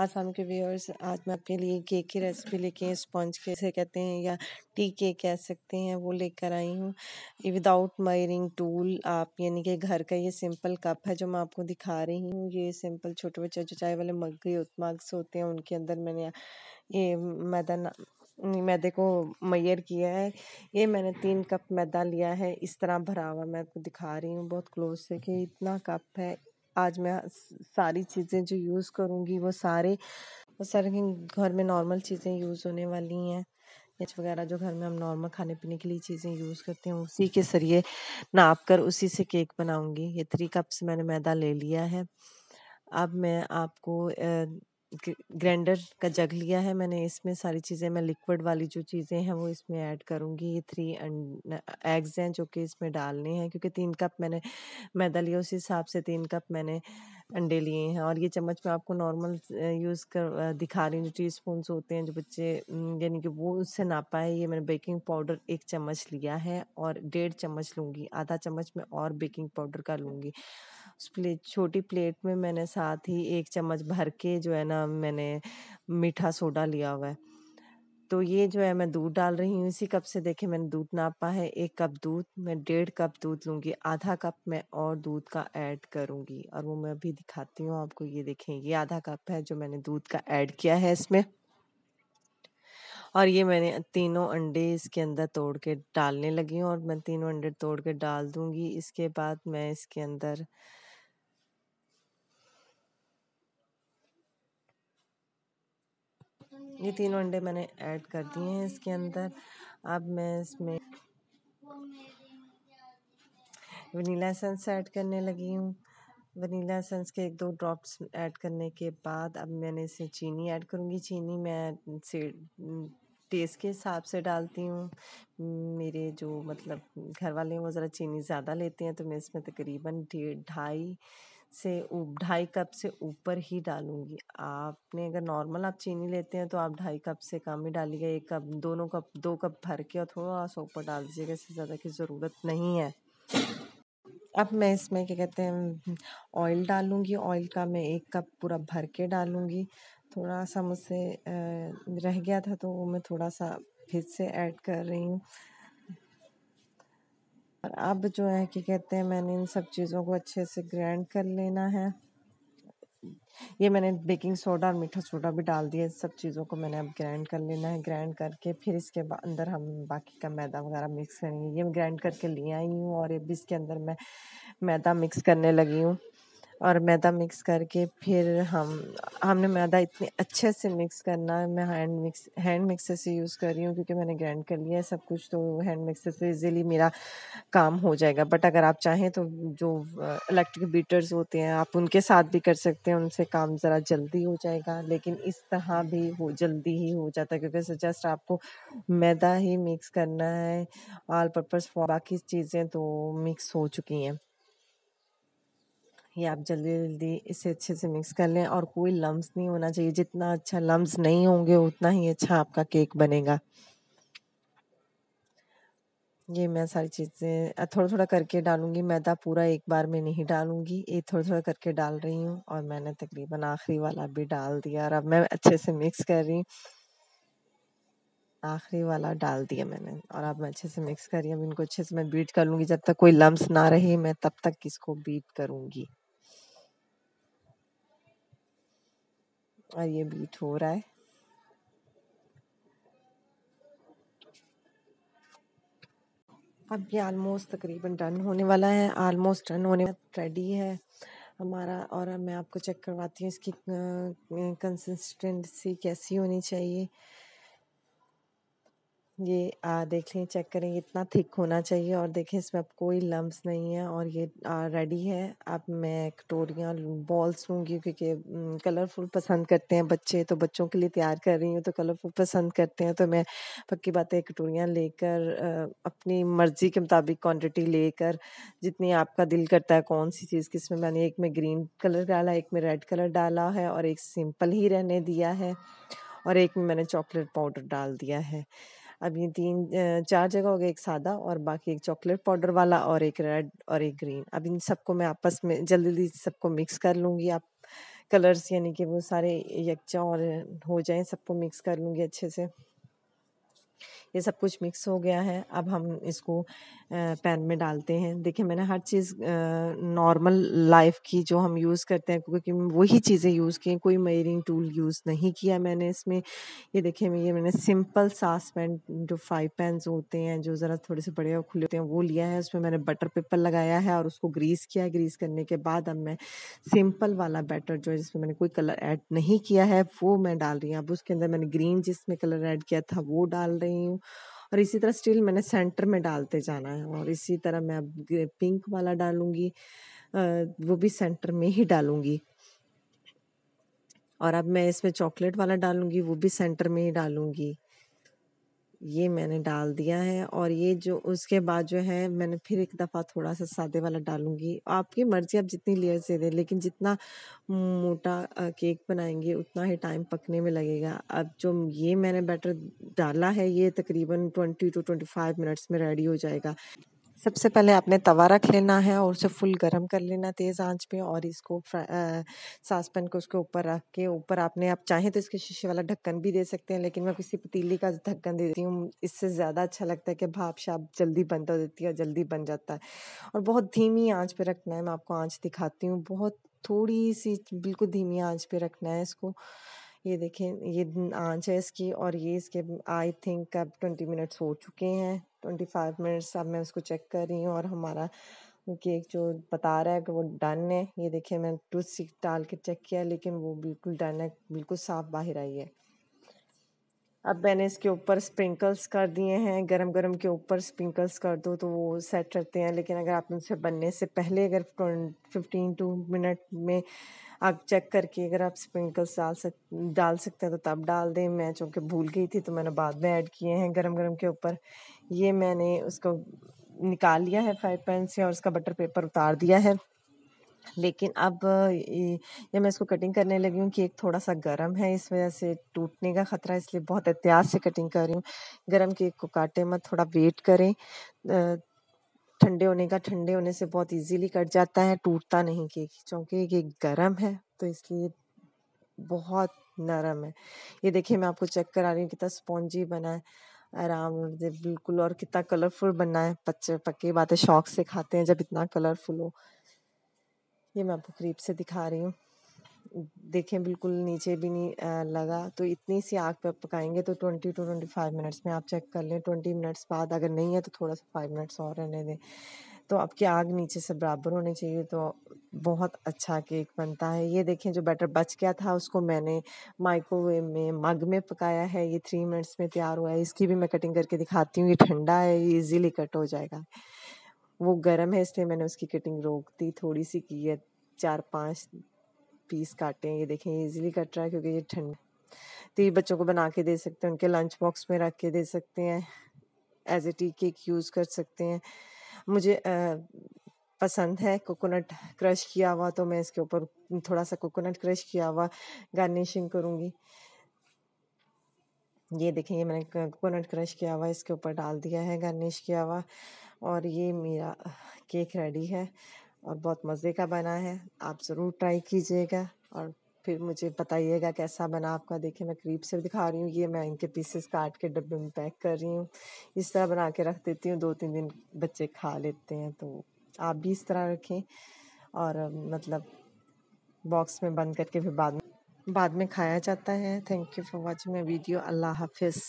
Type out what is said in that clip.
आसाम के व्यूअर्स आज मैं आपके लिए केक की रेसिपी लेके स्पॉन्ज कैसे कहते हैं या टी केक कह सकते हैं वो लेकर आई हूँ विदाउट मयरिंग टूल आप यानी कि घर का ये सिंपल कप है जो मैं आपको दिखा रही हूँ ये सिंपल छोटे बच्चे जो चाय वाले मग मग्स होते हैं उनके अंदर मैंने ये मैदा मैदे को मैयर किया है ये मैंने तीन कप मैदा लिया है इस तरह भरा हुआ मैं आपको दिखा रही हूँ बहुत क्लोज से कि इतना कप है आज मैं सारी चीज़ें जो यूज़ करूँगी वो सारे वो सारे घर में नॉर्मल चीज़ें यूज़ होने वाली हैं मिर्च वगैरह जो घर में हम नॉर्मल खाने पीने के लिए चीज़ें यूज़ करते हैं उसी के सरिए नाप कर उसी से केक बनाऊंगी ये थ्री कप्स मैंने मैदा ले लिया है अब मैं आपको ग्रैंडर ग्राइंडर का जग लिया है मैंने इसमें सारी चीज़ें मैं लिक्विड वाली जो चीज़ें हैं वो इसमें ऐड करूँगी ये थ्री एग्स हैं जो कि इसमें डालने हैं क्योंकि तीन कप मैंने मैदा लिया उस हिसाब से तीन कप मैंने अंडे लिए हैं और ये चम्मच में आपको नॉर्मल यूज़ कर दिखा रही हूँ जो टी स्पून होते हैं जो बच्चे यानी कि वो उससे ना पाए ये मैंने बेकिंग पाउडर एक चम्मच लिया है और डेढ़ चम्मच लूँगी आधा चम्मच मैं और बेकिंग पाउडर का लूँगी उस प्लेट छोटी प्लेट में मैंने साथ ही एक चम्मच भर के जो है ना मैंने मीठा सोडा लिया हुआ है तो ये जो है मैं दूध डाल रही हूँ इसी कप से देखे मैंने दूध नापा है एक कप दूध मैं डेढ़ कप दूध लूँगी आधा कप मैं और दूध का ऐड करूँगी और वो मैं अभी दिखाती हूँ आपको ये देखें ये आधा कप है जो मैंने दूध का ऐड किया है इसमें और ये मैंने तीनों अंडे इसके अंदर तोड़ के डालने लगी हूँ और मैं तीनों अंडे तोड़ के डाल दूँगी इसके बाद मैं इसके अंदर ये तीनों अंडे मैंने ऐड कर दिए हैं इसके अंदर अब मैं इसमें वनीला सेंस ऐड करने लगी हूँ वनीला सेंस के एक दो ड्रॉप्स ऐड करने के बाद अब मैंने इसे चीनी ऐड करूँगी चीनी मैं से टेस्ट के हिसाब से डालती हूँ मेरे जो मतलब घर वाले हैं वो ज़रा चीनी ज़्यादा लेते हैं तो मैं इसमें तकरीबन डेढ़ ढाई से ढाई कप से ऊपर ही डालूंगी आपने अगर नॉर्मल आप चीनी लेते हैं तो आप ढाई कप से कम ही डालिएगा एक कप दोनों कप दो कप भर के और थोड़ा सा ऊपर डाल दीजिएगा इससे ज़्यादा की ज़रूरत नहीं है अब मैं इसमें क्या कहते हैं ऑयल डालूँगी ऑयल का मैं एक कप पूरा भर के डालूँगी थोड़ा सा मुझसे रह गया था तो वो मैं थोड़ा सा फिर से ऐड कर रही हूँ और अब जो है कि कहते हैं मैंने इन सब चीज़ों को अच्छे से ग्राइंड कर लेना है ये मैंने बेकिंग सोडा और मीठा सोडा भी डाल दिया इन सब चीज़ों को मैंने अब ग्राइंड कर लेना है ग्राइंड करके फिर इसके अंदर हम बाकी का मैदा वगैरह मिक्स करेंगे ये मैं ग्राइंड करके ले आई हूँ और ये भी इसके अंदर मैं मैदा मिक्स करने लगी हूँ और मैदा मिक्स करके फिर हम हमने मैदा इतने अच्छे से मिक्स करना है मैं हैंड मिक्स हैंड मिक्सर से यूज़ कर रही हूँ क्योंकि मैंने ग्राइंड कर लिया है सब कुछ तो हैंड मिक्सर से इजीली मेरा काम हो जाएगा बट अगर आप चाहें तो जो इलेक्ट्रिक बीटर्स होते हैं आप उनके साथ भी कर सकते हैं उनसे काम ज़रा जल्दी हो जाएगा लेकिन इस तरह भी हो जल्दी ही हो जाता है क्योंकि जस्ट आपको मैदा ही मिक्स करना है ऑल पर्पज़ बाकी चीज़ें तो मिक्स हो चुकी हैं ये आप जल्दी जल्दी इसे अच्छे से मिक्स कर लें और कोई लम्स नहीं होना चाहिए जितना अच्छा लम्स नहीं होंगे उतना ही अच्छा आपका केक बनेगा ये मैं सारी चीज़ें थोड़ा थोड़ा करके डालूंगी मैदा पूरा एक बार में नहीं डालूंगी ये थोड़ा थोड़ा करके डाल रही हूँ और मैंने तकरीबन आखिरी वाला भी डाल दिया और अब मैं अच्छे से मिक्स कर रही हूँ आखिरी वाला डाल दिया मैंने और अब मैं अच्छे से मिक्स करी अब इनको अच्छे से मैं बीट कर लूँगी जब तक कोई लम्स ना रहे मैं तब तक इसको बीट करूँगी और ये बीट हो रहा है अब ये आलमोस्ट तकरीबन डन होने वाला है आलमोस्ट डन होने रेडी है हमारा और मैं आपको चेक करवाती हूँ इसकी कंसिस्टेंसी कैसी होनी चाहिए ये देख लें चेक करें इतना थिक होना चाहिए और देखें इसमें अब कोई लम्ब्स नहीं है और ये रेडी है। अब मैं कटोरियाँ बॉल्स लूँगी क्योंकि कलरफुल पसंद करते हैं बच्चे, तो बच्चों के लिए तैयार कर रही हूँ, तो कलरफुल पसंद करते हैं, तो मैं पक्की बात है कटोरियाँ लेकर अपनी मर्ज़ी के मुताबिक क्वान्टिटी लेकर जितनी आपका दिल करता है कौन-सी चीज़ किसमें मैंने एक में ग्रीन कलर डाला, एक में रेड कलर डाला है और एक सिंपल ही रहने दिया है और एक में मैंने चॉकलेट पाउडर डाल दिया है। अब ये तीन चार जगह हो गए एक सादा और बाकी एक चॉकलेट पाउडर वाला और एक रेड और एक ग्रीन अब इन सबको मैं आपस में जल्दी जल्दी सबको मिक्स कर लूँगी आप कलर्स यानी कि वो सारे यकजा और हो जाएं सबको मिक्स कर लूँगी अच्छे से ये सब कुछ मिक्स हो गया है अब हम इसको पैन में डालते हैं देखिए मैंने हर चीज़ नॉर्मल लाइफ की जो हम यूज़ करते हैं क्योंकि वही चीज़ें यूज़ की कोई मेयरिंग टूल यूज़ नहीं किया मैंने इसमें ये देखिए मैं ये मैंने सिंपल सास पैन जो फाइव पैन होते हैं जो ज़रा थोड़े से बड़े और खुले होते हैं वो लिया है उसमें मैंने बटर पेपर लगाया है और उसको ग्रीस किया है ग्रीस करने के बाद अब मैं सिंपल वाला बैटर जो है जिसमें मैंने कोई कलर ऐड नहीं किया है वो मैं डाल रही हूँ अब उसके अंदर मैंने ग्रीन जिसमें कलर ऐड किया था वो डाल रही रही हूँ और इसी तरह स्टील मैंने सेंटर में डालते जाना है और इसी तरह मैं अब पिंक वाला डालूंगी वो भी सेंटर में ही डालूंगी और अब मैं इसमें चॉकलेट वाला डालूंगी वो भी सेंटर में ही डालूंगी ये मैंने डाल दिया है और ये जो उसके बाद जो है मैंने फिर एक दफ़ा थोड़ा सा सादे वाला डालूंगी आपकी मर्ज़ी आप जितनी लेयर्स दे दें लेकिन जितना मोटा केक बनाएंगे उतना ही टाइम पकने में लगेगा अब जो ये मैंने बैटर डाला है ये तकरीबन twenty two twenty five minutes में रेडी हो जाएगा सबसे पहले आपने तवा रख लेना है और उसे फुल गरम कर लेना तेज़ आंच पे और इसको सासपेन को उसके ऊपर रख के ऊपर आपने आप चाहें तो इसके शीशे वाला ढक्कन भी दे सकते हैं लेकिन मैं किसी पतीली का ढक्कन दे देती हूँ इससे ज़्यादा अच्छा लगता है कि भाप शाप जल्दी बंद हो जाती है जल्दी बन जाता है और बहुत धीमी आँच पर रखना है मैं आपको आँच दिखाती हूँ बहुत थोड़ी सी बिल्कुल धीमी आँच पर रखना है इसको ये देखें ये आँच है इसकी और ये इसके आई थिंक अब ट्वेंटी मिनट्स हो चुके हैं ट्वेंटी फाइव मिनट्स अब मैं उसको चेक कर रही हूँ और हमारा केक जो बता रहा है कि वो डन है ये देखिए मैं टूथ सीख डाल के चेक किया लेकिन वो बिल्कुल डन है बिल्कुल साफ बाहर आई है अब मैंने इसके ऊपर स्प्रिंकल्स कर दिए हैं गरम गरम के ऊपर स्प्रिंकल्स कर दो तो वो सेट रहते हैं लेकिन अगर आप उनसे बनने से पहले अगर फिफ्टीन टू मिनट में आप चेक करके अगर आप स्प्रिंकल्स डाल सक डाल सकते हैं तो तब डाल दें मैं चूँकि भूल गई थी तो मैंने बाद में ऐड किए हैं गरम गरम के ऊपर ये मैंने उसको निकाल लिया है फ्राई पैन से और उसका बटर पेपर उतार दिया है लेकिन अब ये मैं इसको कटिंग करने लगी हूँ एक थोड़ा-सा गर्म है, इस वजह से टूटने का खतरा है, इसलिए बहुत एहतियात से कटिंग कर रही हूँ। गर्म केक को काटे मत, थोड़ा वेट करें। ठंडे होने का ठंडे होने से बहुत ईज़िली कट जाता है, टूटता नहीं केक। क्योंकि ये गर्म है, तो इसलिए बहुत नरम है। ये देखिए, मैं आपको चेक करा रही हूँ, कितना स्पॉन्जी बना है, आराम बिल्कुल और कितना कलरफुल बना है। बच्चे पक्की बात है, शौक से खाते हैं, जब इतना कलरफुल हो। ये मैं आपको करीब से दिखा रही हूँ देखें बिल्कुल नीचे भी नहीं लगा तो इतनी सी आग पर पकाएंगे तो twenty two twenty five minutes में आप चेक कर लें ट्वेंटी मिनट्स बाद अगर नहीं है तो थोड़ा सा फाइव मिनट्स और रहने दें तो आपकी आग नीचे से बराबर होनी चाहिए तो बहुत अच्छा केक बनता है ये देखें जो बैटर बच गया था उसको मैंने माइक्रोवेव में मग में पकाया है ये थ्री मिनट्स में तैयार हुआ है इसकी भी मैं कटिंग करके दिखाती हूँ ये ठंडा है ये ईजीली कट हो जाएगा वो गर्म है इसलिए मैंने उसकी कटिंग रोक दी थोड़ी सी की है चार पाँच पीस काटे ये देखें इजीली कट रहा है क्योंकि ये ठंड तो ये बच्चों को बना के दे सकते हैं उनके लंच बॉक्स में रख के दे सकते हैं as a tea cake use कर सकते हैं मुझे आ, पसंद है कोकोनट क्रश किया हुआ तो मैं इसके ऊपर थोड़ा सा कोकोनट क्रश किया हुआ गार्निशिंग करूँगी ये देखें ये मैंने कोकोनट क्रश किया हुआ इसके ऊपर डाल दिया है गार्निश किया हुआ और ये मेरा केक रेडी है और बहुत मज़े का बना है आप ज़रूर ट्राई कीजिएगा और फिर मुझे बताइएगा कैसा बना आपका देखिए मैं करीब से दिखा रही हूँ ये मैं इनके पीसेस काट के डब्बे में पैक कर रही हूँ इस तरह बना के रख देती हूँ दो तीन दिन बच्चे खा लेते हैं तो आप भी इस तरह रखें और मतलब बॉक्स में बंद करके फिर बाद में बाद में खाया जाता है thank you for watching my video अल्लाह हाफिज़